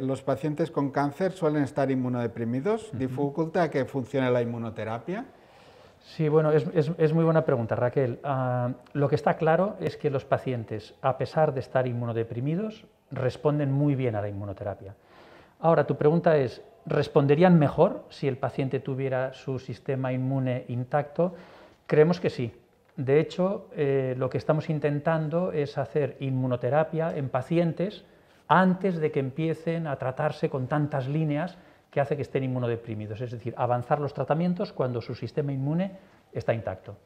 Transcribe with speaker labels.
Speaker 1: Los pacientes con cáncer suelen estar inmunodeprimidos. ¿Dificulta que funcione la inmunoterapia?
Speaker 2: Sí, bueno, es, muy buena pregunta, Raquel. Ah, lo que está claro es que los pacientes, a pesar de estar inmunodeprimidos, responden muy bien a la inmunoterapia. Ahora, tu pregunta es, ¿responderían mejor si el paciente tuviera su sistema inmune intacto? Creemos que sí. De hecho, eh, lo que estamos intentando es hacer inmunoterapia en pacientes antes de que empiecen a tratarse con tantas líneas que hace que estén inmunodeprimidos, es decir, avanzar los tratamientos cuando su sistema inmune está intacto.